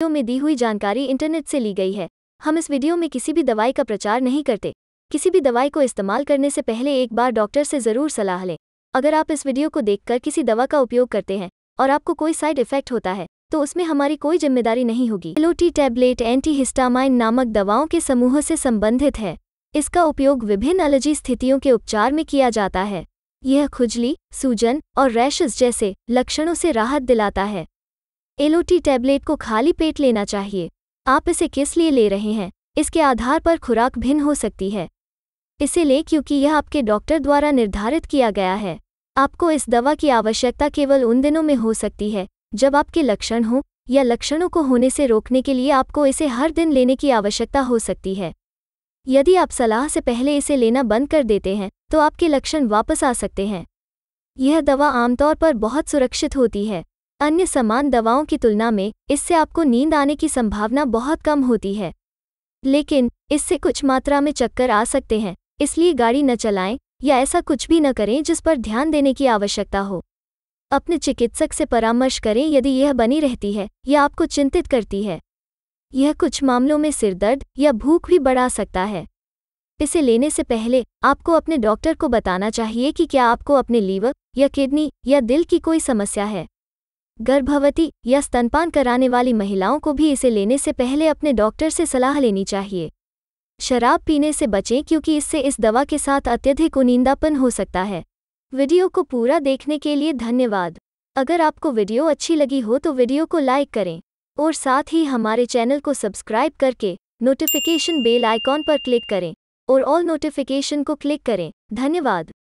video में दी हुई जानकारी इंटरनेट से ली गई है हम इस वीडियो में किसी भी दवाई का प्रचार नहीं करते किसी भी दवाई को इस्तेमाल करने से पहले एक बार डॉक्टर से ज़रूर सलाह लें अगर आप इस वीडियो को देखकर किसी दवा का उपयोग करते हैं और आपको कोई साइड इफेक्ट होता है तो उसमें हमारी कोई जिम्मेदारी नहीं होगी एलोटी टैबलेट एंटीहिस्टामाइन नामक दवाओं के समूह से संबंधित है इसका उपयोग विभिन्न एलर्जी स्थितियों के उपचार में किया जाता है यह खुजली सूजन और रैशेस जैसे लक्षणों से राहत दिलाता है एलोटी टैबलेट को खाली पेट लेना चाहिए आप इसे किस लिए ले रहे हैं इसके आधार पर खुराक भिन्न हो सकती है इसे लें क्योंकि यह आपके डॉक्टर द्वारा निर्धारित किया गया है आपको इस दवा की आवश्यकता केवल उन दिनों में हो सकती है जब आपके लक्षण हों या लक्षणों को होने से रोकने के लिए आपको इसे हर दिन लेने की आवश्यकता हो सकती है यदि आप सलाह से पहले इसे लेना बंद कर देते हैं तो आपके लक्षण वापस आ सकते हैं यह दवा आमतौर पर बहुत सुरक्षित होती है अन्य समान दवाओं की तुलना में इससे आपको नींद आने की संभावना बहुत कम होती है लेकिन इससे कुछ मात्रा में चक्कर आ सकते हैं इसलिए गाड़ी न चलाएं या ऐसा कुछ भी न करें जिस पर ध्यान देने की आवश्यकता हो अपने चिकित्सक से परामर्श करें यदि यह बनी रहती है या आपको चिंतित करती है यह कुछ मामलों में सिरदर्द या भूख भी बढ़ा सकता है इसे लेने से पहले आपको अपने डॉक्टर को बताना चाहिए कि क्या आपको अपने लीवर या किडनी या दिल की कोई समस्या है गर्भवती या स्तनपान कराने वाली महिलाओं को भी इसे लेने से पहले अपने डॉक्टर से सलाह लेनी चाहिए शराब पीने से बचें क्योंकि इससे इस दवा के साथ अत्यधिक उनिंदापन हो सकता है वीडियो को पूरा देखने के लिए धन्यवाद अगर आपको वीडियो अच्छी लगी हो तो वीडियो को लाइक करें और साथ ही हमारे चैनल को सब्सक्राइब करके नोटिफिकेशन बेल आइकॉन पर क्लिक करें और ऑल नोटिफिकेशन को क्लिक करें धन्यवाद